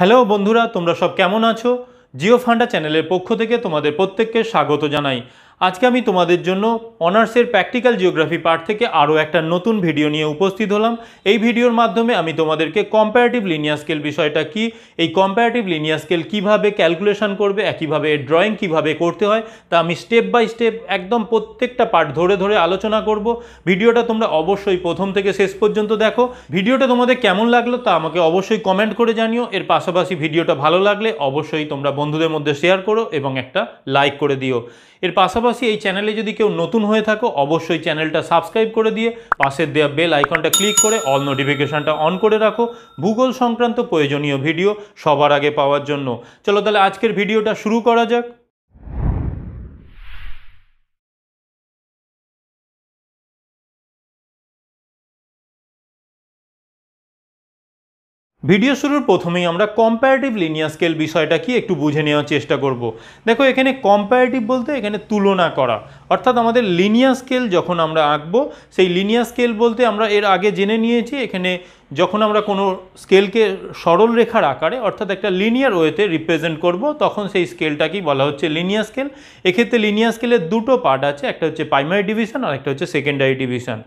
Hello বন্ধুরা তোমরা সব কেমন আছো জিও ফান্ডা চ্যানেলের পক্ষ থেকে তোমাদের প্রত্যেককে স্বাগত জানাই আজকে আমি তোমাদের জন্য অনার্সের প্র্যাকটিক্যাল জিওগ্রাফি পার্ট থেকে আরও একটা নতুন ভিডিও নিয়ে উপস্থিত হলাম এই ভিডিওর মাধ্যমে আমি তোমাদেরকে কম্পারেটিভ লিনিয়ার স্কেল বিষয়টা কি এই কম্পারেটিভ লিনিয়ার স্কেল কীভাবে ক্যালকুলেশন করবে একইভাবে এর ড্রয়িং কীভাবে করতে হয় তা আমি স্টেপ বাই স্টেপ একদম প্রত্যেকটা পার্ট ধরে ধরে আলোচনা করব ভিডিওটা তোমরা অবশ্যই প্রথম থেকে শেষ পর্যন্ত দেখো ভিডিওটা তোমাদের কেমন লাগলো তা আমাকে অবশ্যই কমেন্ট করে জানিও এর পাশাপাশি ভিডিওটা ভালো লাগলে অবশ্যই তোমরা বন্ধুদের মধ্যে শেয়ার করো এবং একটা লাইক করে দিও এর পাশাপাশি পাশাপাশি এই চ্যানেলে যদি কেউ নতুন হয়ে থাকো অবশ্যই চ্যানেলটা সাবস্ক্রাইব করে দিয়ে পাশের দেওয়া বেল আইকনটা ক্লিক করে অল নোটিফিকেশানটা অন করে রাখো ভূগোল সংক্রান্ত প্রয়োজনীয় ভিডিও সবার আগে পাওয়ার জন্য চলো তাহলে আজকের ভিডিওটা শুরু করা যাক ভিডিও শুরুর প্রথমেই আমরা কম্প্যারেটিভ লিনিয়ার স্কেল বিষয়টা কি একটু বুঝে নেওয়ার চেষ্টা করব। দেখো এখানে কম্প্যারেটিভ বলতে এখানে তুলনা করা অর্থাৎ আমাদের লিনিয়ার স্কেল যখন আমরা আঁকবো সেই লিনিয়ার স্কেল বলতে আমরা এর আগে জেনে নিয়েছি এখানে যখন আমরা কোনো স্কেলকে সরল রেখার আকারে অর্থাৎ একটা লিনিয়ার ওয়েতে রিপ্রেজেন্ট করব তখন সেই স্কেলটাকেই বলা হচ্ছে লিনিয়ার স্কেল এক্ষেত্রে লিনিয়ার স্কেলের দুটো পার্ট আছে একটা হচ্ছে প্রাইমারি ডিভিশন আর একটা হচ্ছে সেকেন্ডারি ডিভিশন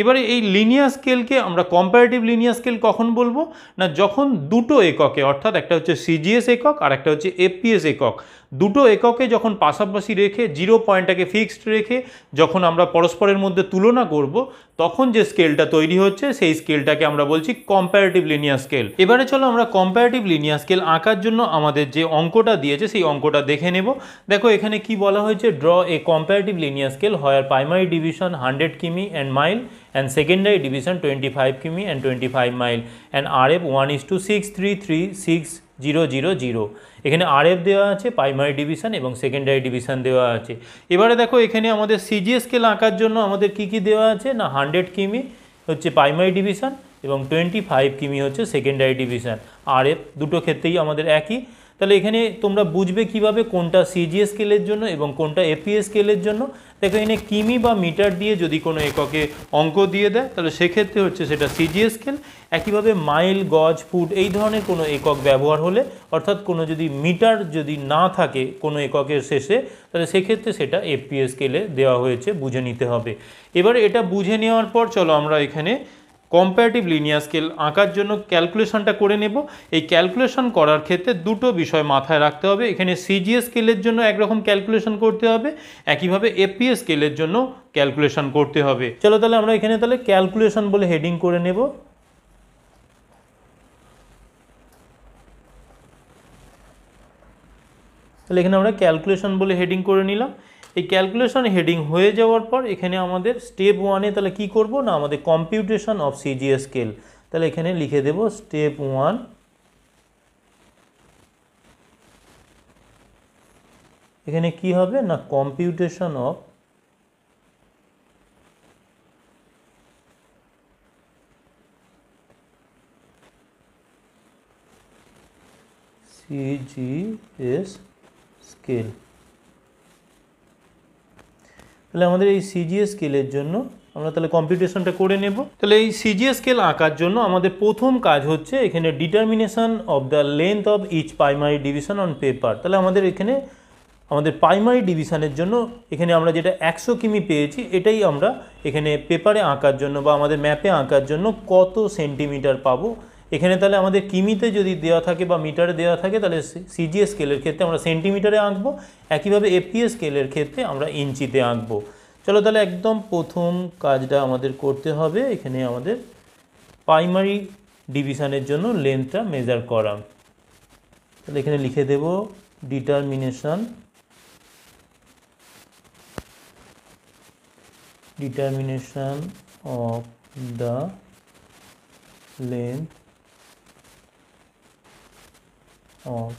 এবারে এই লিনিয়ার স্কেলকে আমরা কম্পারেটিভ লিনিয়ার স্কেল কখন বলবো না যখন দুটো এককে অর্থাৎ একটা হচ্ছে সিজিএস একক আর একটা হচ্ছে এপিএস একক দুটো এককে যখন পাশাপাশি রেখে জিরো পয়েন্টটাকে ফিক্সড রেখে যখন আমরা পরস্পরের মধ্যে তুলনা করব তখন যে স্কেলটা তৈরি হচ্ছে সেই স্কেলটাকে আমরা বলছি কম্প্যারেটিভ লিনিয়ার স্কেল এবারে চলো আমরা কম্প্যারেটিভ লিনিয়ার স্কেল আঁকার জন্য আমাদের যে অঙ্কটা দিয়েছে সেই অঙ্কটা দেখে নেব দেখো এখানে কি বলা হয়েছে draw a comparative linear scale where primary division hundred কিমি and mile and secondary division twenty five কিমি and twenty five mile and R F one is two six three three six zero zero zero এখানে RF দেওয়া আছে primary division এবং secondary division দেওয়া আছে এবারে দেখো এখানে আমাদের সিজিএস স্কেল আঁকার জন্য আমাদের কি কি দেওয়া আছে না হান্ড্রেড কিমি হচ্ছে প্রাইমারি ডিভিশন এবং টোয়েন্টি ফাইভ কিমি হচ্ছে সেকেন্ডারি ডিভিশন আরএফ দুটো ক্ষেত্রেই আমাদের একই তাহলে এখানে তোমরা বুঝবে কিভাবে কোনটা সিজিএস স্কেলের জন্য এবং কোনটা এপিএস স্কেলের জন্য দেখো এনে কিমি বা মিটার দিয়ে যদি কোনো এককে অঙ্ক দিয়ে দেয় তাহলে সেক্ষেত্রে হচ্ছে সেটা সিজিএস স্কেল একইভাবে মাইল গজ ফুট এই ধরনের কোনো একক ব্যবহার হলে অর্থাৎ কোনো যদি মিটার যদি না থাকে কোনো এককের শেষে তাহলে সেক্ষেত্রে সেটা এফপিএস স্কেলে দেওয়া হয়েছে বুঝে নিতে হবে এবার এটা বুঝে নেওয়ার পর চলো আমরা এখানে কম্পারেটিভ লিনিয়ার স্কেল আঁকার জন্য ক্যালকুলেশনটা করে নেব এই ক্যালকুলেশন করার ক্ষেত্রে দুটো বিষয় মাথায় রাখতে হবে এখানে সিজিএস স্কেলের জন্য একরকম ক্যালকুলেশন করতে হবে একইভাবে এপিএস স্কেলের জন্য ক্যালকুলেশন করতে হবে চলো তাহলে আমরা এখানে তাহলে ক্যালকুলেশন বলে হেডিং করে নেব তাহলে এখানে আমরা ক্যালকুলেশন বলে হেডিং করে নিলাম এই ক্যালকুলেশন হেডিং হয়ে যাওয়ার পর এখানে আমাদের স্টেপ ওয়ানে তাহলে কি করব না আমাদের কম্পিউটেশন অফ সিজিএস স্কেল তাহলে এখানে লিখে দেব স্টেপ ওয়ান এখানে কি হবে না কম্পিউটেশন অফ সিজিএস স্কেল তাহলে আমাদের এই সিজিএস স্কেলের জন্য আমরা তাহলে কম্পিউটেশনটা করে নেব তাহলে এই সিজিএ স্কেল আঁকার জন্য আমাদের প্রথম কাজ হচ্ছে এখানে determination of the length of each primary division on paper তাহলে আমাদের এখানে আমাদের প্রাইমারি ডিভিশনের জন্য এখানে আমরা যেটা একশো কিমি পেয়েছি এটাই আমরা এখানে পেপারে আঁকার জন্য বা আমাদের ম্যাপে আঁকার জন্য কত সেন্টিমিটার পাবো এখানে তাহলে আমাদের কিমিতে যদি দেওয়া থাকে বা মিটারে দেওয়া থাকে তাহলে সিজি স্কেলের ক্ষেত্রে আমরা সেন্টিমিটারে আঁকবো একইভাবে এপি স্কেলের ক্ষেত্রে আমরা ইঞ্চিতে আঁকবো চলো তাহলে একদম প্রথম কাজটা আমাদের করতে হবে এখানে আমাদের প্রাইমারি ডিভিশনের জন্য লেন্থটা মেজার করা তাহলে এখানে লিখে দেব determination determination of the length all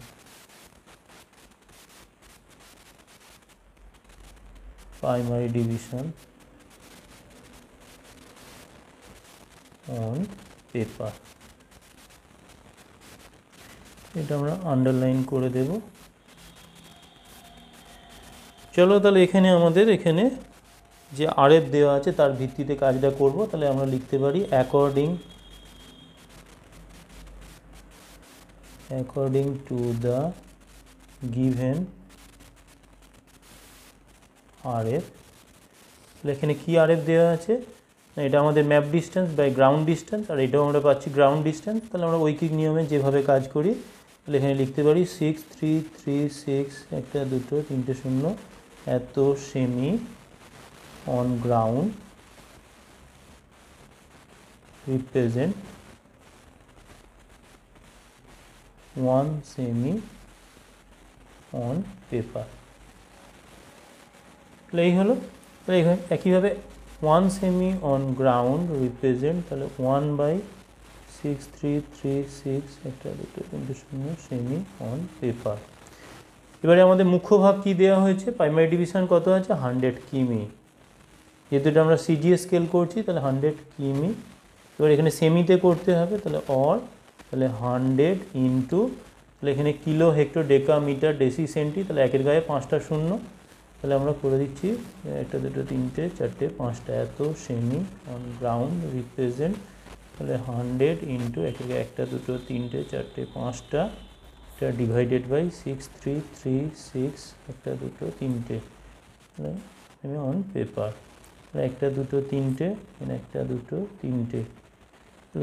primary division on paper এটা আমরা আন্ডারলাইন করে দেব চলো তাহলে এখানে আমাদের এখানে যে আরএফ দেওয়া আছে তার ভিত্তিতে কাজটা করব তাহলে আমরা লিখতে পারি according according to the given RF তাহলে এখানে কি আরএফ দেওয়া আছে এটা আমাদের map distance by ground distance আর এটাও আমরা পাচ্ছি গ্রাউন্ড ডিস্টেন্স তাহলে আমরা ঐকিক নিয়মে যেভাবে কাজ করি তাহলে এখানে লিখতে পারি সিক্স থ্রি থ্রি সিক্স একটা দুটো তিনটে শূন্য এত cm on ground represent 1 semi on paper তাহলে এই হলো তাহলে একইভাবে one cm on ground represent তাহলে one by six three three six একটা দুটো কিন্তু শূন্য সেমি অন পেপার এবারে আমাদের মুখ্য ভাগ কী দেওয়া হয়েছে প্রাইমারি ডিভিশন কত আছে হান্ড্রেড কিমি যেহেতু এটা আমরা সিজিএ স্কেল করছি তাহলে হান্ড্রেড কিমি এবার এখানে সেমিতে করতে হবে তাহলে অর তাহলে হান্ড্রেড ইন্টু তাহলে এখানে kilo hecto deca metre deci centi তাহলে একের গায়ে পাঁচটা শূন্য তাহলে আমরা করে দিচ্ছি একটা দুটো তিনটে চারটে পাঁচটা এত সেমি অন গ্রাউন্ড রিপ্রেজেন্ট তাহলে হান্ড্রেড ইন্টু একের গায়ে একটা দুটো তিনটে চারটে পাঁচটা এটা divided by six three three six একটা দুটো তিনটে আমি অন পেপার একটা দুটো তিনটে একটা দুটো তিনটে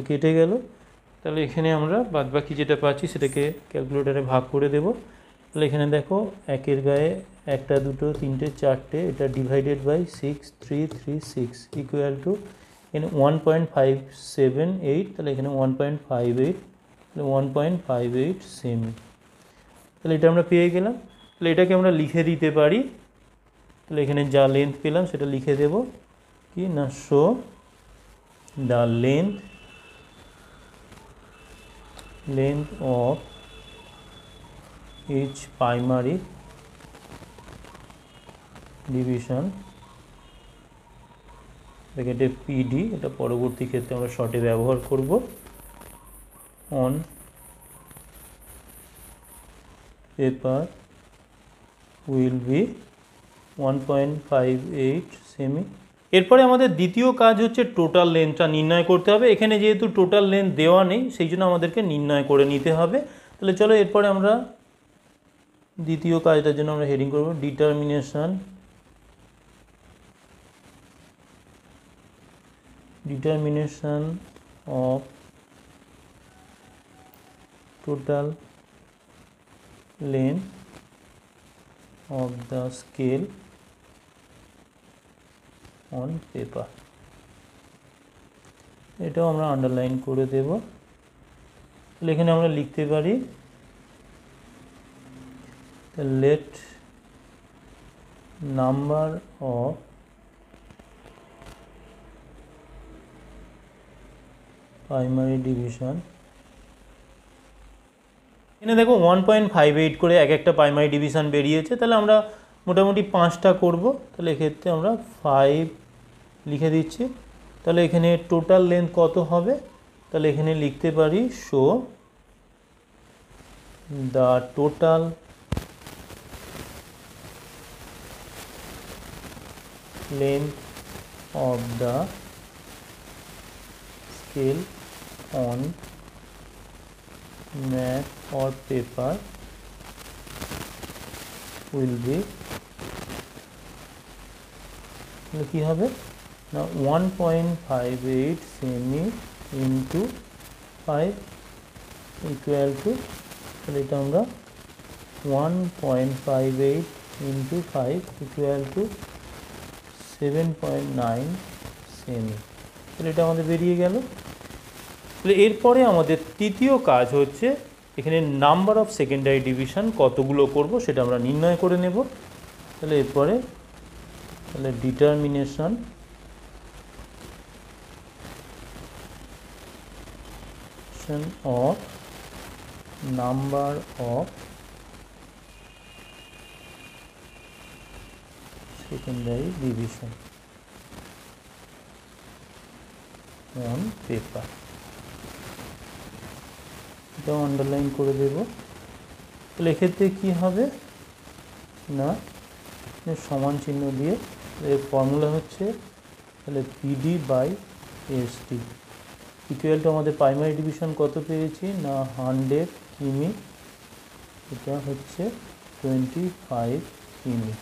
কেটে গেল তাহলে এখানে আমরা বাদবাকি যেটা পাচ্ছি সেটাকে ক্যালকুলেটারে ভাগ করে দেব তাহলে এখানে দেখো একের গায়ে একটা দুটো তিনটে চারটে এটা divided by six three three six equal to এখানে one point five seven eight তাহলে এখানে ওয়ান পয়েন্ট ফাইভ এইট তাহলে one point five eight cm তাহলে এটা আমরা পেয়ে গেলাম তাহলে এটাকে আমরা লিখে দিতে পারি তাহলে এখানে যা লেন্থ পেলাম সেটা লিখে দেব কি না show the length length of each primary division ব্র্যাকেটে পিডি এটা পরবর্তী ক্ষেত্রে আমরা শর্টে ব্যবহার করব on paper will be one point five eight cm এরপরে আমাদের দ্বিতীয় কাজ হচ্ছে টোটাল লেন্থটা নির্ণয় করতে হবে এখানে যেহেতু টোটাল লেন্থ দেওয়া নেই সেই জন্য আমাদেরকে নির্ণয় করে নিতে হবে তাহলে চলো এরপরে আমরা দ্বিতীয় কাজটার জন্য আমরা হেডিং করব determination determination of total length of the scale on paper এটাও আমরা আন্ডারলাইন করে দেব তাহলে এখানে আমরা লিখতে পারি let number of primary division এখানে দেখো ওয়ান পয়েন্ট ফাইভ এইট করে এক একটা প্রাইমারি ডিভিশন বেরিয়েছে তাহলে আমরা মোটামুটি পাঁচটা করব তাহলে এক্ষেত্রে আমরা ফাইভ লিখে দিচ্ছি তাহলে এখানে টোটাল লেন্থ কত হবে তাহলে এখানে লিখতে পারি show the total length of the scale on map or paper will be তাহলে কী হবে না ওয়ান পয়েন্ট ফাইভ এইট সেমি ইন্টু ফাইভ ইকুয়াল টু তাহলে এটা আমরা one point five eight into five equal to seven point nine সেমি তাহলে এটা আমাদের বেরিয়ে গেল তাহলে এরপরে আমাদের তৃতীয় কাজ হচ্ছে এখানে নাম্বার অফ সেকেন্ডারি ডিভিশন কতগুলো করব সেটা আমরা নির্ণয় করে নেব তাহলে এরপরে তাহলে determination of number of secondary division on paper এটা আন্ডারলাইন করে দেব তাহলে এক্ষেত্রে কী হবে না সমান চিহ্ন দিয়ে এর ফর্মুলা হচ্ছে তাহলে PD by ST equal to আমাদের প্রাইমারি ডিভিশন কত পেয়েছি না হান্ড্রেড কিমি এটা হচ্ছে টোয়েন্টি ফাইভ কিমি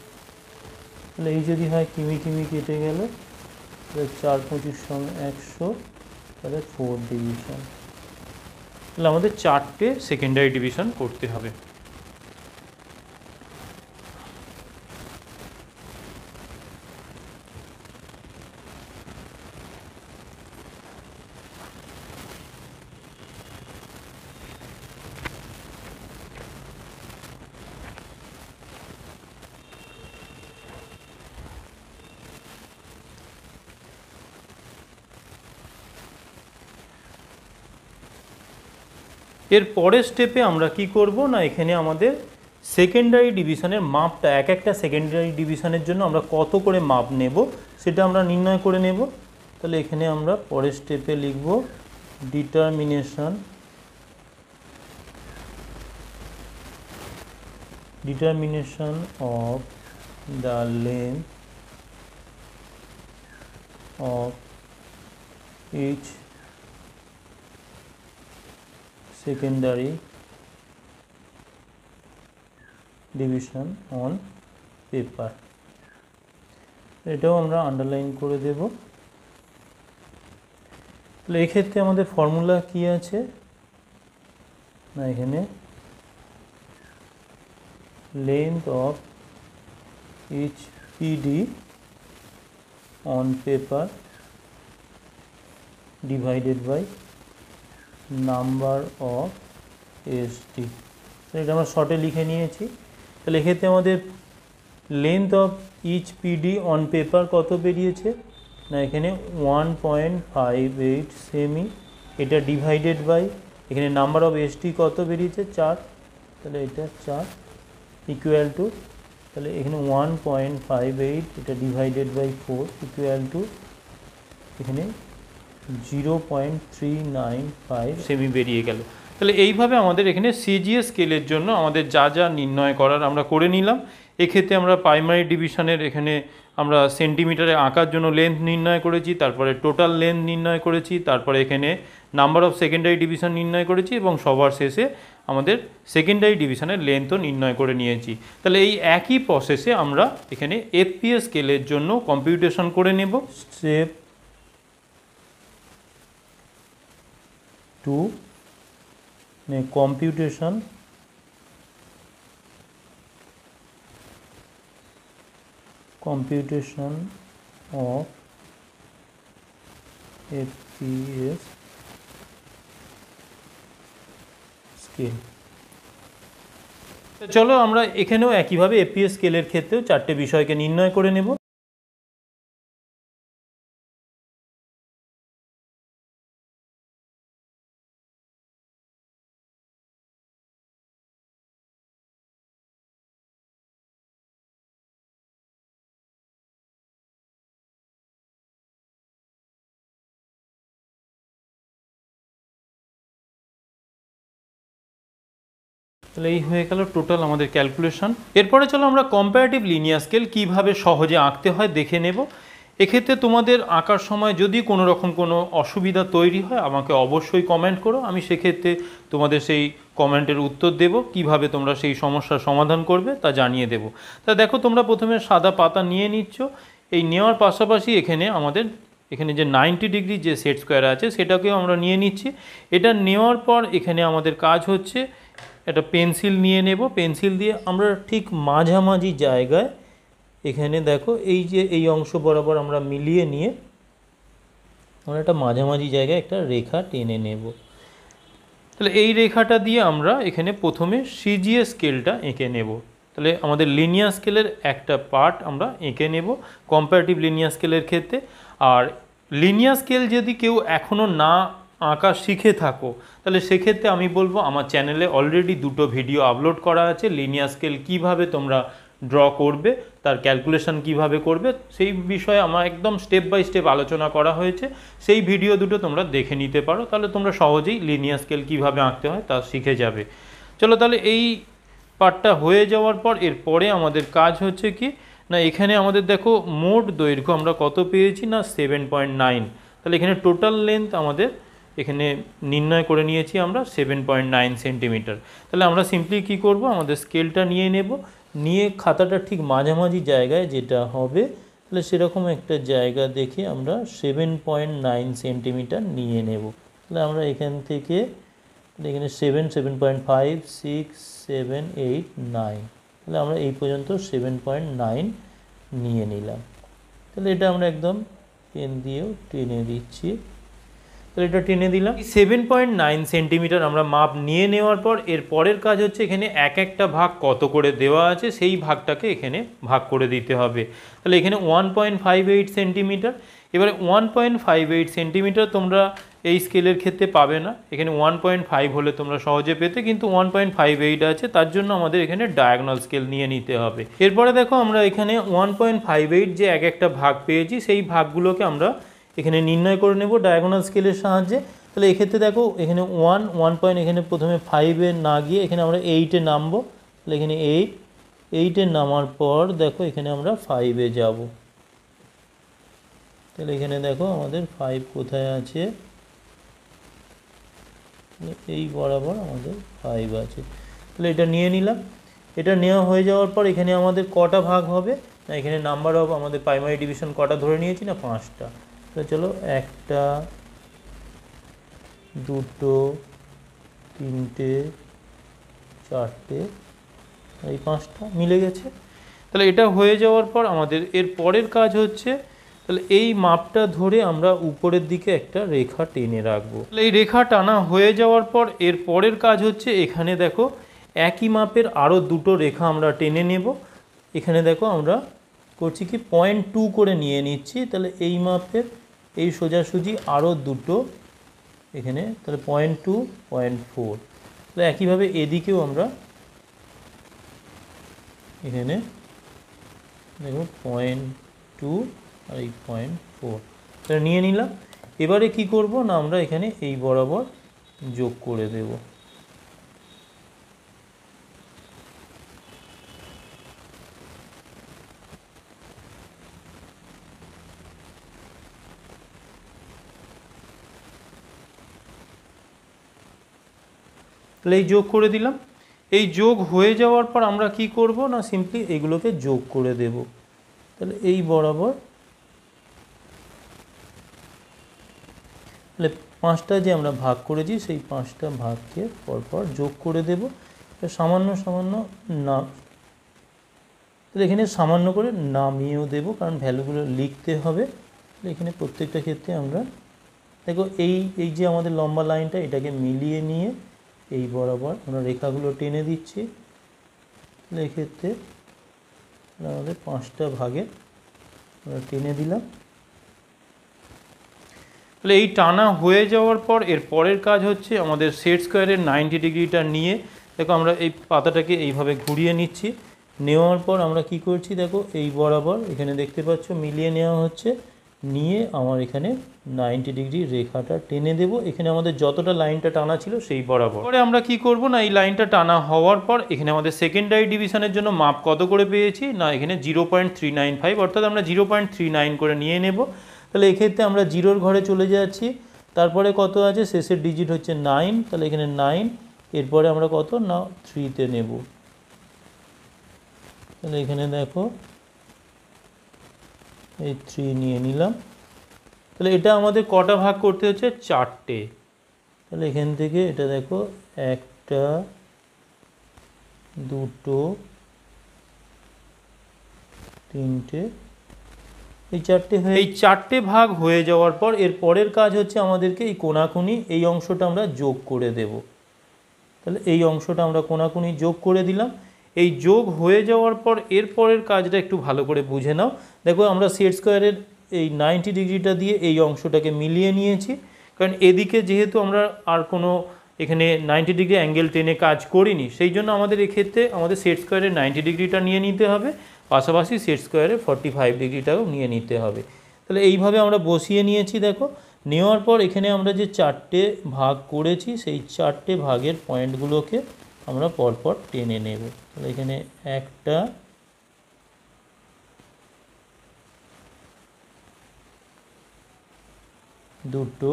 তাহলে এই যদি হয় কিমি কিমি কেটে গেল তাহলে চার পঁচিশ সঙ্গে একশো তাহলে ফোর ডিভিশন তাহলে আমাদের চারটে সেকেন্ডারি ডিভিশন করতে হবে এর পরের স্টেপে আমরা কি করব না এখানে আমাদের সেকেন্ডারি ডিভিশনের মাপটা এক একটা সেকেন্ডারি ডিভিশনের জন্য আমরা কত করে মাপ নেব সেটা আমরা নির্ণয় করে নেব তাহলে এখানে আমরা পরের স্টেপে লিখব determination determination of the length of each secondary division on paper এটাও আমরা আন্ডারলাইন করে দেব তাহলে এক্ষেত্রে আমাদের ফর্মুলা কি আছে না এখানে length of each PD on paper divided by number of ST তো এটা আমরা শর্টে লিখে নিয়েছি তাহলে এক্ষেত্রে আমাদের length of each PD on paper কত বেরিয়েছে না এখানে ওয়ান পয়েন্ট ফাইভ এইট সেমি এটা ডিভাইডেড বাই এখানে নাম্বার অফ এসটি কত বেরিয়েছে চার তাহলে এটা চার ইকুয়াল টু তাহলে এখানে ওয়ান পয়েন্ট ফাইভ এইট এটা divided by four equal to এখানে zero point three nine five সেমি বেরিয়ে গেল তাহলে এইভাবে আমাদের এখানে সিজিএস স্কেলের জন্য আমাদের যা যা নির্ণয় করার আমরা করে নিলাম এক্ষেত্রে আমরা প্রাইমারি ডিভিশনের এখানে আমরা সেন্টিমিটারে আঁকার জন্য লেন্থ নির্ণয় করেছি তারপরে টোটাল লেন্থ নির্ণয় করেছি তারপরে এখানে নাম্বার অফ সেকেন্ডারি ডিভিশন নির্ণয় করেছি এবং সবার শেষে আমাদের সেকেন্ডারি ডিভিশনের লেন্থও নির্ণয় করে নিয়েছি তাহলে এই একই প্রসেসে আমরা এখানে এফপিএস স্কেলের জন্য কম্পিউটেশন করে নেব স্টেপ টু মানে computation computation of FPS scale চলো আমরা এখানেও একইভাবে এপিএস স্কেলের ক্ষেত্রেও চারটে বিষয়কে নির্ণয় করে নেব তাহলে এই হয়ে গেল টোটাল আমাদের ক্যালকুলেশন এরপরে চলো আমরা কম্পারেটিভ লিনিয়ার স্কেল কিভাবে সহজে আঁকতে হয় দেখে নেব এক্ষেত্রে তোমাদের আঁকার সময় যদি কোনো রকম কোনো অসুবিধা তৈরি হয় আমাকে অবশ্যই কমেন্ট করো আমি সেক্ষেত্রে তোমাদের সেই কমেন্টের উত্তর দেব কিভাবে তোমরা সেই সমস্যার সমাধান করবে তা জানিয়ে দেব তা দেখো তোমরা প্রথমে সাদা পাতা নিয়ে নিচ্ছ এই নেওয়ার পাশাপাশি এখানে আমাদের এখানে যে নাইনটি ডিগ্রি যে সেট স্কোয়ার আছে সেটাকেও আমরা নিয়ে নিচ্ছি এটা নেওয়ার পর এখানে আমাদের কাজ হচ্ছে একটা পেন্সিল নিয়ে নেব পেন্সিল দিয়ে আমরা ঠিক মাঝামাঝি জায়গায় এখানে দেখো এই যে এই অংশ বরাবর আমরা মিলিয়ে নিয়ে আমরা একটা মাঝামাঝি জায়গায় একটা রেখা টেনে নেব তাহলে এই রেখাটা দিয়ে আমরা এখানে প্রথমে সিজিএ স্কেলটা এঁকে নেব তাহলে আমাদের লিনিয়ার স্কেলের একটা পার্ট আমরা এঁকে নেব কম্পারেটিভ লিনিয়ার স্কেলের ক্ষেত্রে আর লিনিয়ার স্কেল যদি কেউ এখনও না আঁকা শিখে থাকো তাহলে সেক্ষেত্রে আমি বলবো আমার চ্যানেলে অলরেডি দুটো ভিডিও আপলোড করা আছে লিনিয়ার স্কেল কিভাবে তোমরা ড্র করবে তার ক্যালকুলেশন কিভাবে করবে সেই বিষয়ে আমার একদম স্টেপ বাই স্টেপ আলোচনা করা হয়েছে সেই ভিডিও দুটো তোমরা দেখে নিতে পারো তাহলে তোমরা সহজেই লিনিয়ার স্কেল কিভাবে আঁকতে হয় তা শিখে যাবে চলো তাহলে এই পার্টটা হয়ে যাওয়ার পর এরপরে আমাদের কাজ হচ্ছে কি না এখানে আমাদের দেখো মোট দৈর্ঘ্য আমরা কত পেয়েছি না সেভেন পয়েন্ট নাইন তাহলে এখানে টোটাল লেন্থ আমাদের এখানে নির্ণয় করে নিয়েছি আমরা সেভেন পয়েন্ট নাইন সেন্টিমিটার তাহলে আমরা সিম্পলি কি করব আমাদের স্কেলটা নিয়ে নেব নিয়ে খাতাটা ঠিক মাঝামাঝি জায়গায় যেটা হবে তাহলে সেরকম একটা জায়গা দেখে আমরা সেভেন পয়েন্ট নাইন সেন্টিমিটার নিয়ে নেব তাহলে আমরা এখান থেকে এখানে seven seven point five six seven eight nine তাহলে আমরা এই পর্যন্ত সেভেন পয়েন্ট নাইন নিয়ে নিলাম তাহলে এটা আমরা একদম পেন দিয়েও টেনে দিচ্ছি তাহলে এটা টেনে দিলাম সেভেন পয়েন্ট নাইন সেন্টিমিটার আমরা মাপ নিয়ে নেওয়ার পর এর পরের কাজ হচ্ছে এখানে এক একটা ভাগ কত করে দেওয়া আছে সেই ভাগটাকে এখানে ভাগ করে দিতে হবে তাহলে এখানে one point five eight centimetre এবারে one point five eight centimetre তোমরা এই স্কেলের ক্ষেত্রে পাবে না এখানে ওয়ান পয়েন্ট ফাইভ হলে তোমরা সহজে পেতে কিন্তু ওয়ান পয়েন্ট ফাইভ এইট আছে তার জন্য আমাদের এখানে ডায়াগনাল স্কেল নিয়ে নিতে হবে এরপরে দেখো আমরা এখানে ওয়ান পয়েন্ট ফাইভ এইট যে এক একটা ভাগ পেয়েছি সেই ভাগগুলোকে আমরা এখানে নির্ণয় করে নেব ডায়াগোনাল স্কেলের সাহায্যে তাহলে এক্ষেত্রে দেখো এখানে ওয়ান ওয়ান পয়েন্ট এখানে প্রথমে ফাইভে না গিয়ে এখানে আমরা এইটে নামবো তাহলে এখানে এইট এইটে নামার পর দেখো এখানে আমরা ফাইভে যাব তাহলে এখানে দেখো আমাদের ফাইভ কোথায় আছে এই বরাবর আমাদের ফাইভ আছে তাহলে এটা নিয়ে নিলাম এটা নেওয়া হয়ে যাওয়ার পর এখানে আমাদের কটা ভাগ হবে না এখানে নাম্বার অফ আমাদের প্রাইমারি ডিভিশন কটা ধরে নিয়েছি না পাঁচটা চলো একটা দুটো তিনটে চারটে এই পাঁচটা মিলে গেছে তাহলে এটা হয়ে যাওয়ার পর আমাদের এর পরের কাজ হচ্ছে তাহলে এই মাপটা ধরে আমরা উপরের দিকে একটা রেখা টেনে রাখবো তাহলে এই রেখা টানা হয়ে যাওয়ার পর এর পরের কাজ হচ্ছে এখানে দেখো একই মাপের আরও দুটো রেখা আমরা টেনে নেব এখানে দেখো আমরা করছি কি পয়েন্ট টু করে নিয়ে নিচ্ছি তাহলে এই মাপের এই সোজাসুজি আরও দুটো এখানে তাহলে পয়েন্ট টু পয়েন্ট ফোর তাহলে একইভাবে এদিকেও আমরা এখানে দেখুন পয়েন্ট টু আর এই পয়েন্ট ফোর তাহলে নিয়ে নিলাম এবারে কি করব না আমরা এখানে এই বরাবর যোগ করে দেবো তাহলে এই যোগ করে দিলাম এই যোগ হয়ে যাওয়ার পর আমরা কি করব না সিম্পলি এগুলোকে যোগ করে দেব তাহলে এই বরাবর তাহলে পাঁচটা যে আমরা ভাগ করেছি সেই পাঁচটা ভাগকে পরপর যোগ করে দেব সামান্য সামান্য না তাহলে এখানে সামান্য করে নামিয়েও দেব কারণ ভ্যালুগুলো লিখতে হবে এখানে প্রত্যেকটা ক্ষেত্রে আমরা দেখো এই এই যে আমাদের লম্বা লাইনটা এটাকে মিলিয়ে নিয়ে এই বরাবর আমরা রেখাগুলো টেনে দিচ্ছি এক্ষেত্রে আমাদের পাঁচটা ভাগে আমরা টেনে দিলাম তাহলে এই টানা হয়ে যাওয়ার পর এর পরের কাজ হচ্ছে আমাদের সেট স্কোয়ারের নাইনটি ডিগ্রিটা নিয়ে দেখো আমরা এই পাতাটাকে এইভাবে ঘুরিয়ে নিচ্ছি নেওয়ার পর আমরা কি করছি দেখো এই বরাবর এখানে দেখতে পাচ্ছ মিলিয়ে নেওয়া হচ্ছে নিয়ে আমার এখানে নাইনটি ডিগ্রি রেখাটা টেনে দেব এখানে আমাদের যতটা লাইনটা টানা ছিল সেই বরাবর পরে আমরা কি করব না এই লাইনটা টানা হওয়ার পর এখানে আমাদের সেকেন্ডারি ডিভিশনের জন্য মাপ কত করে পেয়েছি না এখানে zero point three nine five অর্থাৎ আমরা জিরো পয়েন্ট থ্রি নাইন করে নিয়ে নেব তাহলে এক্ষেত্রে আমরা জিরোর ঘরে চলে যাচ্ছি তারপরে কত আছে শেষের ডিজিট হচ্ছে নাইন তাহলে এখানে নাইন এরপরে আমরা কত না থ্রিতে নেব তাহলে এখানে দেখো এই থ্রি নিয়ে নিলাম তাহলে এটা আমাদের কটা ভাগ করতে হচ্ছে চারটে তাহলে এখান থেকে এটা দেখো একটা দুটো তিনটে এই চারটে হয়ে এই চারটে ভাগ হয়ে যাওয়ার পর এর পরের কাজ হচ্ছে আমাদেরকে এই কোনাকুনি এই অংশটা আমরা যোগ করে দেব তাহলে এই অংশটা আমরা কোনাকুনি যোগ করে দিলাম এই যোগ হয়ে যাওয়ার পর এরপরের কাজটা একটু ভালো করে বুঝে নাও দেখো আমরা সেট স্কোয়ারের এই নাইনটি ডিগ্রিটা দিয়ে এই অংশটাকে মিলিয়ে নিয়েছি কারণ এদিকে যেহেতু আমরা আর কোনো এখানে নাইনটি ডিগ্রি অ্যাঙ্গেল টেনে কাজ করিনি সেই জন্য আমাদের এক্ষেত্রে আমাদের সেট স্কোয়ারের নাইনটি ডিগ্রিটা নিয়ে নিতে হবে পাশাপাশি সেট স্কোয়ারের ফর্টি ফাইভ ডিগ্রিটাও নিয়ে নিতে হবে তাহলে এইভাবে আমরা বসিয়ে নিয়েছি দেখো নেওয়ার পর এখানে আমরা যে চারটে ভাগ করেছি সেই চারটে ভাগের পয়েন্টগুলোকে আমরা পরপর টেনে নেব তাহলে এখানে একটা দুটো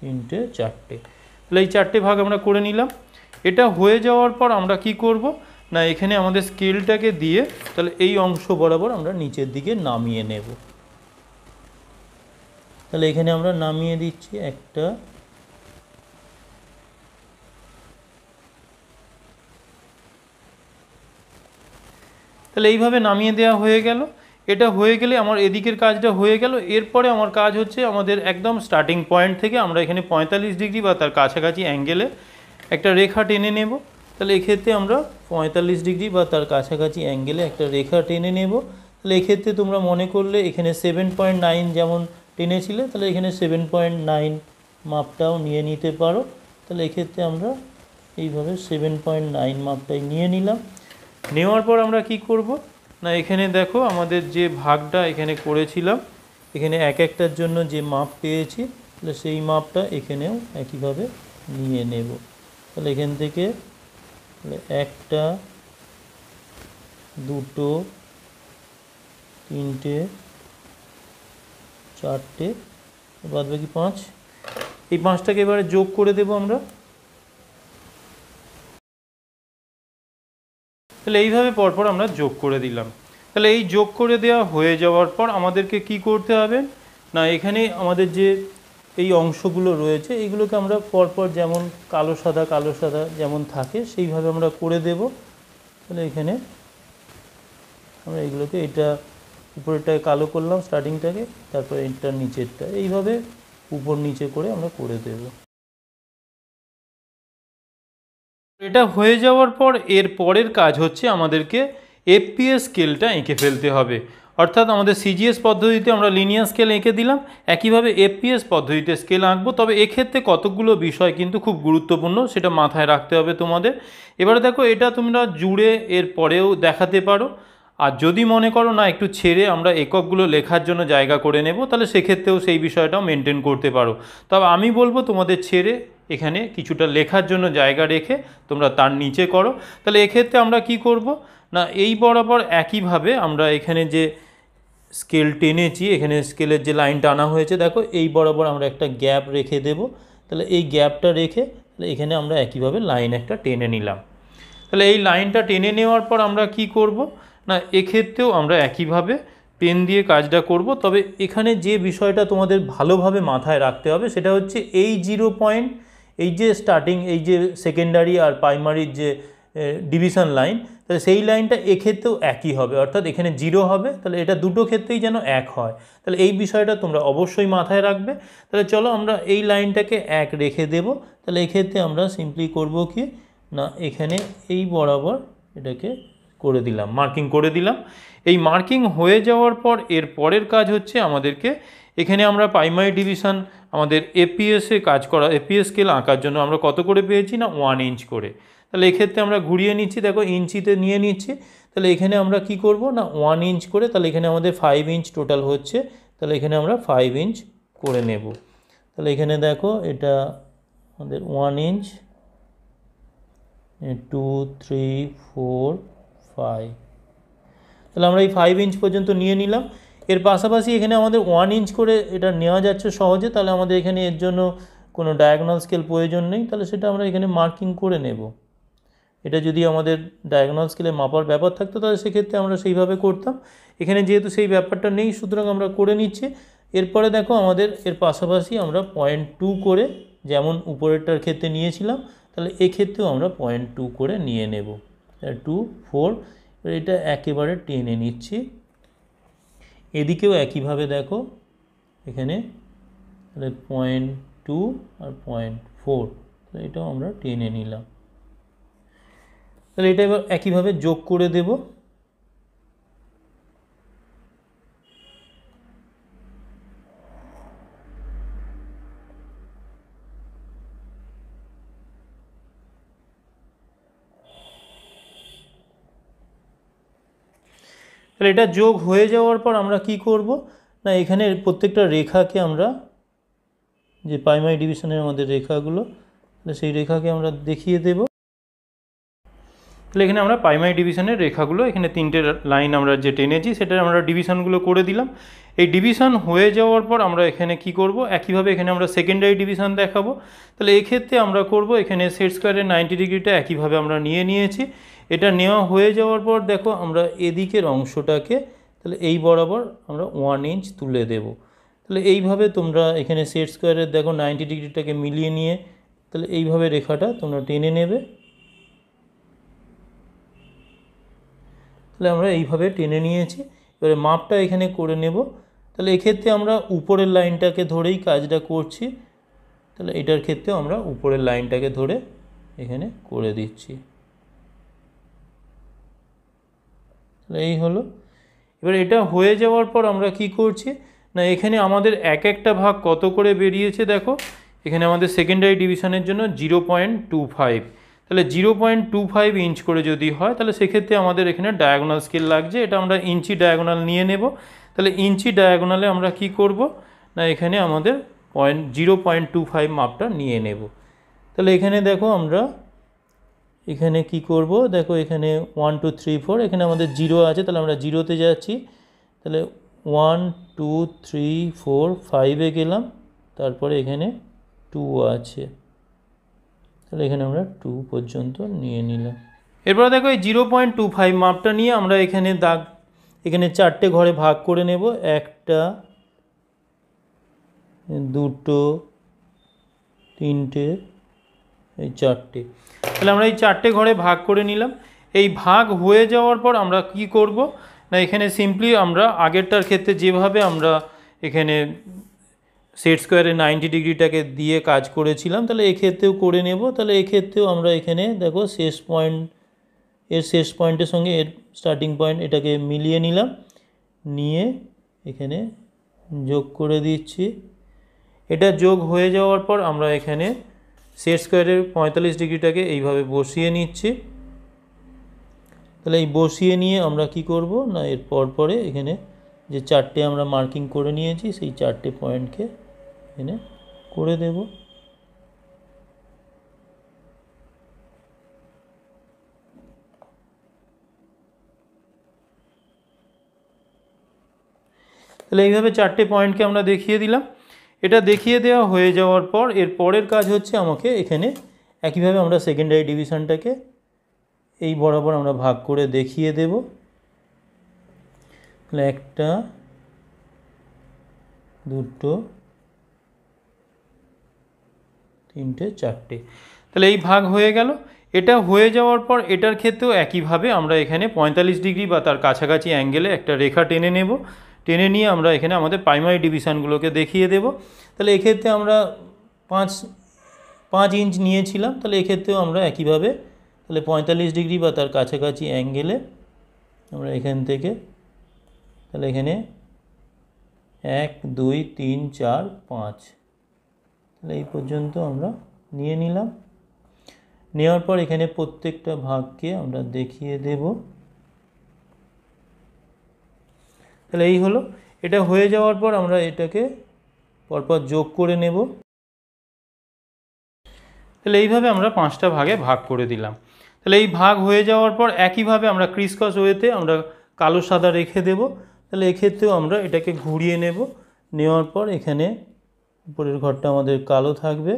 তিনটে চারটে তাহলে এই চারটে ভাগ আমরা করে নিলাম এটা হয়ে যাওয়ার পর আমরা কি করব না এখানে আমাদের স্কেলটাকে দিয়ে তাহলে এই অংশ বরাবর আমরা নিচের দিকে নামিয়ে নেব তাহলে এখানে আমরা নামিয়ে দিচ্ছি একটা তাহলে এইভাবে নামিয়ে দেওয়া হয়ে গেল এটা হয়ে গেলে আমার এদিকের কাজটা হয়ে গেল এরপরে আমার কাজ হচ্ছে আমাদের একদম স্টার্টিং পয়েন্ট থেকে আমরা এখানে পঁয়তাল্লিশ ডিগ্রি বা তার কাছাকাছি অ্যাঙ্গেলে একটা রেখা টেনে নেব তাহলে এক্ষেত্রে আমরা পঁয়তাল্লিশ ডিগ্রি বা তার কাছাকাছি অ্যাঙ্গেলে একটা রেখা টেনে নেব তাহলে এক্ষেত্রে তোমরা মনে করলে এখানে সেভেন পয়েন্ট নাইন যেমন টেনেছিলে তাহলে এখানে সেভেন পয়েন্ট নাইন মাপটাও নিয়ে নিতে পারো তাহলে এক্ষেত্রে আমরা এইভাবে সেভেন পয়েন্ট নাইন মাপটাই নিয়ে নিলাম নেওয়ার পর আমরা কি করব না এখানে দেখো আমাদের যে ভাগটা এখানে করেছিলাম এখানে এক একটার জন্য যে মাপ পেয়েছি তাহলে সেই মাপটা এখানেও একইভাবে নিয়ে নেব তাহলে এখান থেকে একটা দুটো তিনটে চারটে বাদ বাকি পাঁচ এই পাঁচটাকে এবারে যোগ করে দেব আমরা তাহলে এইভাবে পরপর আমরা যোগ করে দিলাম তাহলে এই যোগ করে দেওয়া হয়ে যাওয়ার পর আমাদেরকে কি করতে হবে না এখানে আমাদের যে এই অংশগুলো রয়েছে এইগুলোকে আমরা পরপর যেমন কালো সাদা কালো সাদা যেমন থাকে সেইভাবে আমরা করে দেব তাহলে এখানে আমরা এগুলোকে এটা উপরেরটায় কালো করলাম স্টার্টিংটাকে তারপর এটা নিচেরটা এইভাবে উপর নিচে করে আমরা করে দেব এটা হয়ে যাওয়ার পর এর পরের কাজ হচ্ছে আমাদেরকে এফপিএস স্কেলটা এঁকে ফেলতে হবে অর্থাৎ আমাদের সিজিএস পদ্ধতিতে আমরা লিনিয়ার স্কেল এঁকে দিলাম একইভাবে এফপিএস পদ্ধতিতে স্কেল আঁকবো তবে এক্ষেত্রে কতকগুলো বিষয় কিন্তু খুব গুরুত্বপূর্ণ সেটা মাথায় রাখতে হবে তোমাদের এবারে দেখো এটা তোমরা জুড়ে এর পরেও দেখাতে পারো আর যদি মনে করো না একটু ছেড়ে আমরা এককগুলো লেখার জন্য জায়গা করে নেব তাহলে সেক্ষেত্রেও সেই বিষয়টাও মেনটেন করতে পারো তবে আমি বলবো তোমাদের ছেড়ে এখানে কিছুটা লেখার জন্য জায়গা রেখে তোমরা তার নিচে করো তাহলে এক্ষেত্রে আমরা কি করব না এই বরাবর একইভাবে আমরা এখানে যে স্কেল টেনেছি এখানে স্কেলের যে লাইন টানা হয়েছে দেখো এই বরাবর আমরা একটা গ্যাপ রেখে দেব তাহলে এই গ্যাপটা রেখে তাহলে এখানে আমরা একইভাবে লাইন একটা টেনে নিলাম তাহলে এই লাইনটা টেনে নেওয়ার পর আমরা কি করব না এক্ষেত্রেও আমরা একইভাবে পেন দিয়ে কাজটা করব তবে এখানে যে বিষয়টা তোমাদের ভালোভাবে মাথায় রাখতে হবে সেটা হচ্ছে এই জিরো পয়েন্ট এই যে স্টার্টিং এই যে সেকেন্ডারি আর প্রাইমারির যে ডিভিশন লাইন তাহলে সেই লাইনটা এক্ষেত্রেও একই হবে অর্থাৎ এখানে জিরো হবে তাহলে এটা দুটো ক্ষেত্রেই যেন এক হয় তাহলে এই বিষয়টা তোমরা অবশ্যই মাথায় রাখবে তাহলে চলো আমরা এই লাইনটাকে এক রেখে দেব তাহলে এক্ষেত্রে আমরা সিম্পলি করব কি না এখানে এই বরাবর এটাকে করে দিলাম মার্কিং করে দিলাম এই মার্কিং হয়ে যাওয়ার পর এর পরের কাজ হচ্ছে আমাদেরকে এখানে আমরা প্রাইমারি ডিভিশন আমাদের এপিএসে কাজ করা এপিএস স্কেল আঁকার জন্য আমরা কত করে পেয়েছি না ওয়ান ইঞ্চ করে তাহলে এক্ষেত্রে আমরা ঘুরিয়ে নিচ্ছি দেখো ইঞ্চিতে নিয়ে নিচ্ছে তাহলে এখানে আমরা কি করব না ওয়ান ইঞ্চ করে তাহলে এখানে আমাদের ফাইভ ইঞ্চ টোটাল হচ্ছে তাহলে এখানে আমরা ফাইভ ইঞ্চ করে নেব তাহলে এখানে দেখো এটা আমাদের one inch two three four five তাহলে আমরা এই ফাইভ ইঞ্চ পর্যন্ত নিয়ে নিলাম এর পাশাপাশি এখানে আমাদের ওয়ান ইঞ্চ করে এটা নেওয়া যাচ্ছে সহজে তাহলে আমাদের এখানে এর জন্য কোনো ডায়াগনাল স্কেল প্রয়োজন নেই তাহলে সেটা আমরা এখানে মার্কিং করে নেব এটা যদি আমাদের ডায়াগনাল স্কেলে মাপার ব্যাপার থাকতো তাহলে সেক্ষেত্রে আমরা সেইভাবে করতাম এখানে যেহেতু সেই ব্যাপারটা নেই সুতরাং আমরা করে নিচ্ছে এরপরে দেখো আমাদের এর পাশাপাশি আমরা পয়েন্ট টু করে যেমন উপরেরটার ক্ষেত্রে নিয়েছিলাম তাহলে এক্ষেত্রেও আমরা পয়েন্ট টু করে নিয়ে নেব টু ফোর এটা একেবারে টেনে নিচ্ছি এদিকেও একইভাবে দেখো এখানে তাহলে পয়েন্ট টু আর পয়েন্ট ফোর তাহলে এটাও আমরা টেনে নিলাম তাহলে এটা এবার একইভাবে যোগ করে দেবো তাহলে এটা যোগ হয়ে যাওয়ার পর আমরা কি করব না এখানে প্রত্যেকটা রেখাকে আমরা যে প্রাইমারি ডিভিশনের আমাদের রেখাগুলো সেই রেখাকে আমরা দেখিয়ে দেব তাহলে এখানে আমরা প্রাইমারি ডিভিশনের রেখাগুলো এখানে তিনটে লাইন আমরা যে টেনেছি সেটা আমরা ডিভিশনগুলো করে দিলাম এই ডিভিশন হয়ে যাওয়ার পর আমরা এখানে কি করব একইভাবে এখানে আমরা সেকেন্ডারি ডিভিশন দেখাবো তাহলে এক্ষেত্রে আমরা করব এখানে সেট স্কোয়ারের নাইনটি ডিগ্রিটা একইভাবে আমরা নিয়ে নিয়েছি এটা নেওয়া হয়ে যাওয়ার পর দেখো আমরা এদিকের অংশটাকে তাহলে এই বরাবর আমরা ওয়ান ইঞ্চ তুলে দেব তাহলে এইভাবে তোমরা এখানে সেট স্কোয়ারের দেখো নাইনটি ডিগ্রিটাকে মিলিয়ে নিয়ে তাহলে এইভাবে রেখাটা তোমরা টেনে নেবে তাহলে আমরা এইভাবে টেনে নিয়েছি এবারে মাপটা এখানে করে নেব তাহলে এক্ষেত্রে আমরা উপরের লাইনটাকে ধরেই কাজটা করছি তাহলে এটার ক্ষেত্রে আমরা উপরের লাইনটাকে ধরে এখানে করে দিচ্ছি এই হলো এবার এটা হয়ে যাওয়ার পর আমরা কি করছি না এখানে আমাদের এক একটা ভাগ কত করে বেরিয়েছে দেখো এখানে আমাদের সেকেন্ডারি ডিভিশনের জন্য জিরো পয়েন্ট টু ফাইভ তাহলে zero point two five inch করে যদি হয় তাহলে সেক্ষেত্রে আমাদের এখানে ডায়াগোনাল স্কেল লাগছে এটা আমরা ইঞ্চি ডায়াগোনাল নিয়ে নেব তাহলে ইঞ্চি ডায়াগোনালে আমরা কি করব না এখানে আমাদের point zero point two five মাপটা নিয়ে নেব তাহলে এখানে দেখো আমরা এখানে কি করব দেখো এখানে ওয়ান টু থ্রি ফোর এখানে আমাদের জিরো আছে তাহলে আমরা জিরোতে যাচ্ছি তাহলে ওয়ান টু থ্রি ফোর ফাইভে গেলাম তারপরে এখানে টু আছে তাহলে এখানে আমরা টু পর্যন্ত নিয়ে নিলাম এরপরে দেখো এই জিরো পয়েন্ট টু ফাইভ মাপটা নিয়ে আমরা এখানে দাগ এখানে চারটে ঘরে ভাগ করে নেব একটা দুটো তিনটে এই চারটে তাহলে আমরা এই চারটে ঘরে ভাগ করে নিলাম এই ভাগ হয়ে যাওয়ার পর আমরা কি করব না এখানে সিম্পলি আমরা আগেরটার ক্ষেত্রে যেভাবে আমরা এখানে সেট স্কোয়ারে নাইনটি ডিগ্রিটাকে দিয়ে কাজ করেছিলাম তাহলে এক্ষেত্রেও করে নেব তাহলে এক্ষেত্রেও আমরা এখানে দেখো শেষ পয়েন্ট এর শেষ পয়েন্টের সঙ্গে এর স্টার্টিং পয়েন্ট এটাকে মিলিয়ে নিলাম নিয়ে এখানে যোগ করে দিচ্ছি এটা যোগ হয়ে যাওয়ার পর আমরা এখানে সেট স্কোয়ারের পঁয়তাল্লিশ ডিগ্রিটাকে এইভাবে বসিয়ে নিচ্ছি তাহলে এই বসিয়ে নিয়ে আমরা কি করব না এর পরে এখানে যে চারটে আমরা মার্কিং করে নিয়েছি সেই চারটে পয়েন্টকে এখানে করে দেব তাহলে এইভাবে চারটে পয়েন্টকে আমরা দেখিয়ে দিলাম এটা দেখিয়ে দেওয়া হয়ে যাওয়ার পর এর পরের কাজ হচ্ছে আমাকে এখানে একইভাবে আমরা সেকেন্ডারি ডিভিশনটাকে এই বরাবর আমরা ভাগ করে দেখিয়ে দেব তাহলে একটা দুটো তিনটে চারটে তাহলে এই ভাগ হয়ে গেল এটা হয়ে যাওয়ার পর এটার ক্ষেত্রেও একইভাবে আমরা এখানে পঁয়তাল্লিশ ডিগ্রি বা তার কাছাকাছি অ্যাঙ্গেলে একটা রেখা টেনে নেব টেনে নিয়ে আমরা এখানে আমাদের প্রাইমারি ডিভিশানগুলোকে দেখিয়ে দেব তাহলে এক্ষেত্রে আমরা পাঁচ পাঁচ ইঞ্চ নিয়েছিলাম তাহলে এক্ষেত্রেও আমরা একইভাবে তাহলে পঁয়তাল্লিশ ডিগ্রি বা তার কাছাকাছি অ্যাঙ্গেলে আমরা এখান থেকে তাহলে এখানে এক দুই তিন চার পাঁচ তাহলে এই পর্যন্ত আমরা নিয়ে নিলাম নেওয়ার পর এখানে প্রত্যেকটা ভাগকে আমরা দেখিয়ে দেবো তাহলে এই হলো এটা হয়ে যাওয়ার পর আমরা এটাকে পরপর যোগ করে নেব তাহলে এইভাবে আমরা পাঁচটা ভাগে ভাগ করে দিলাম তাহলে এই ভাগ হয়ে যাওয়ার পর একইভাবে আমরা ক্রিসকস ওয়েতে আমরা কালো সাদা রেখে দেব তাহলে এক্ষেত্রেও আমরা এটাকে ঘুরিয়ে নেব নেওয়ার পর এখানে উপরের ঘরটা আমাদের কালো থাকবে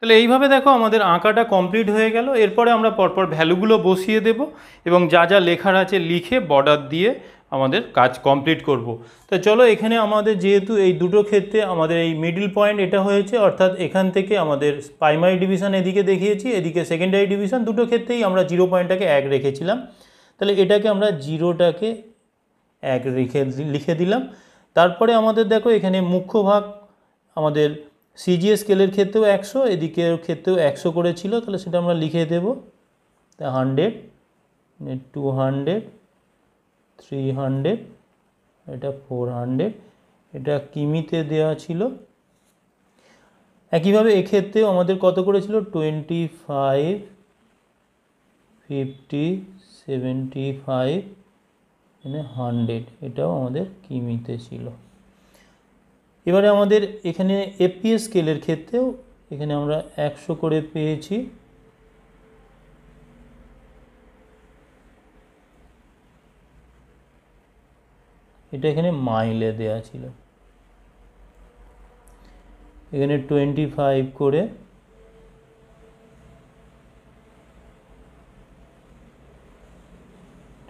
তাহলে এইভাবে দেখো আমাদের আঁকাটা কমপ্লিট হয়ে গেল এরপরে আমরা পরপর ভ্যালুগুলো বসিয়ে দেব এবং যা যা লেখার আছে লিখে বর্ডার দিয়ে আমাদের কাজ কমপ্লিট করব। তো চলো এখানে আমাদের যেহেতু এই দুটো ক্ষেত্রে আমাদের এই মিডিল পয়েন্ট এটা হয়েছে অর্থাৎ এখান থেকে আমাদের প্রাইমারি ডিভিশন এদিকে দেখিয়েছি এদিকে সেকেন্ডারি ডিভিশন দুটো ক্ষেত্রেই আমরা জিরো পয়েন্টটাকে এক রেখেছিলাম তাহলে এটাকে আমরা জিরোটাকে এক রেখে লিখে দিলাম তারপরে আমাদের দেখো এখানে মুখ্য ভাগ আমাদের সিজিএস স্কেলের ক্ষেত্রেও একশো এদিকের ক্ষেত্রেও একশো করেছিল তাহলে সেটা আমরা লিখে দেব তা hundred two hundred three hundred এটা ফোর হান্ড্রেড এটা কিমিতে দেওয়া ছিল একইভাবে এক্ষেত্রেও আমাদের কত করেছিল twenty five fifty seventy five মানে হান্ড্রেড এটাও আমাদের কিমিতে ছিল এবারে আমাদের এখানে এপিএস স্কেলের ক্ষেত্রেও এখানে আমরা একশো করে পেয়েছি এটা এখানে মাইলে দেয়া ছিল এখানে টোয়েন্টি ফাইভ করে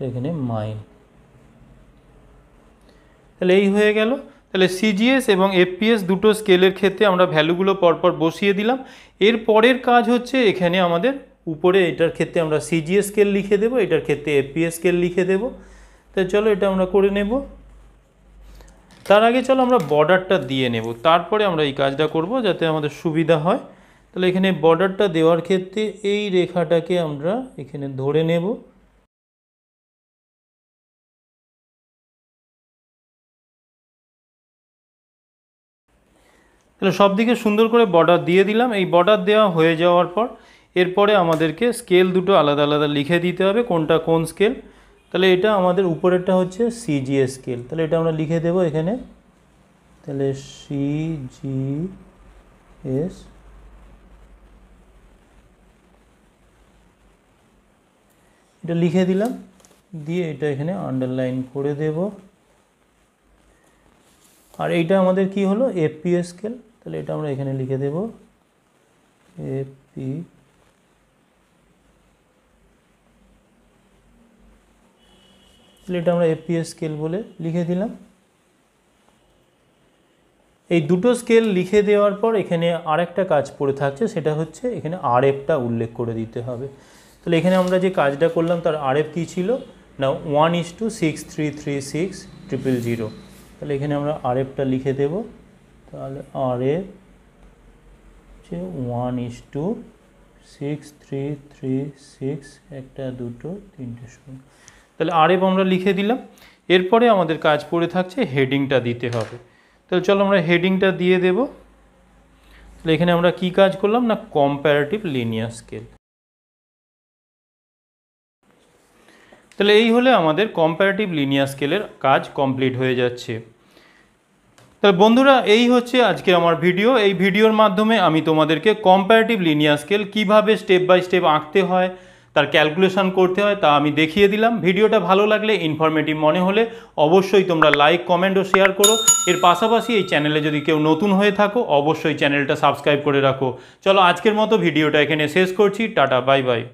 এখানে মাইল তাহলে এই হয়ে গেল তাহলে সিজিএস এবং এফপিএস দুটো স্কেলের ক্ষেত্রে আমরা ভ্যালুগুলো পরপর বসিয়ে দিলাম এর পরের কাজ হচ্ছে এখানে আমাদের উপরে এটার ক্ষেত্রে আমরা সিজিএস স্কেল লিখে দেব এটার ক্ষেত্রে এফপিএস স্কেল লিখে দেব তো চলো এটা আমরা করে নেব তার আগে চলো আমরা বর্ডারটা দিয়ে নেব তারপরে আমরা এই কাজটা করব যাতে আমাদের সুবিধা হয় তাহলে এখানে বর্ডারটা দেওয়ার ক্ষেত্রে এই রেখাটাকে আমরা এখানে ধরে নেব তাহলে সব দিকে সুন্দর করে বর্ডার দিয়ে দিলাম এই বর্ডার দেওয়া হয়ে যাওয়ার পর এরপরে আমাদেরকে স্কেল দুটো আলাদা আলাদা লিখে দিতে হবে কোনটা কোন স্কেল তাহলে এটা আমাদের উপরেরটা হচ্ছে সিজিএ স্কেল তাহলে এটা আমরা লিখে দেব এখানে তাহলে এস এটা লিখে দিলাম দিয়ে এটা এখানে আন্ডারলাইন করে দেব আর এইটা আমাদের কি হলো এফপিএস স্কেল তাহলে এটা আমরা এখানে লিখে দেব এফ পি তাহলে এটা আমরা এফপিএস স্কেল বলে লিখে দিলাম এই দুটো স্কেল লিখে দেওয়ার পর এখানে আরেকটা কাজ পড়ে থাকছে সেটা হচ্ছে এখানে আরএফটা উল্লেখ করে দিতে হবে তাহলে এখানে আমরা যে কাজটা করলাম তার আরএফ কী ছিল না one is two six three three six triple zero তাহলে এখানে আমরা আর এফটা লিখে দেবো তাহলে আর এর হচ্ছে one is two six three three six একটা দুটো তিনটে শূন্য তাহলে আর এফ আমরা লিখে দিলাম এরপরে আমাদের কাজ পড়ে থাকছে হেডিংটা দিতে হবে তাহলে চলো আমরা হেডিংটা দিয়ে দেব তাহলে এখানে আমরা কি কাজ করলাম না কম্প্যারেটিভ লিনিয়ার স্কেল তাহলে এই হলে আমাদের কম্প্যারেটিভ লিনিয়ার স্কেলের কাজ কমপ্লিট হয়ে যাচ্ছে তাহলে বন্ধুরা এই হচ্ছে আজকে আমার ভিডিও এই ভিডিওর মাধ্যমে আমি তোমাদেরকে কম্পারেটিভ লিনিয়ার স্কেল কিভাবে স্টেপ বাই স্টেপ আঁকতে হয় তার ক্যালকুলেশন করতে হয় তা আমি দেখিয়ে দিলাম ভিডিওটা ভালো লাগলে ইনফরমেটিভ মনে হলে অবশ্যই তোমরা লাইক কমেন্ট ও শেয়ার করো এর পাশাপাশি এই চ্যানেলে যদি কেউ নতুন হয়ে থাকো অবশ্যই চ্যানেলটা সাবস্ক্রাইব করে রাখো চলো আজকের মতো ভিডিওটা এখানে শেষ করছি টাটা বাই বাই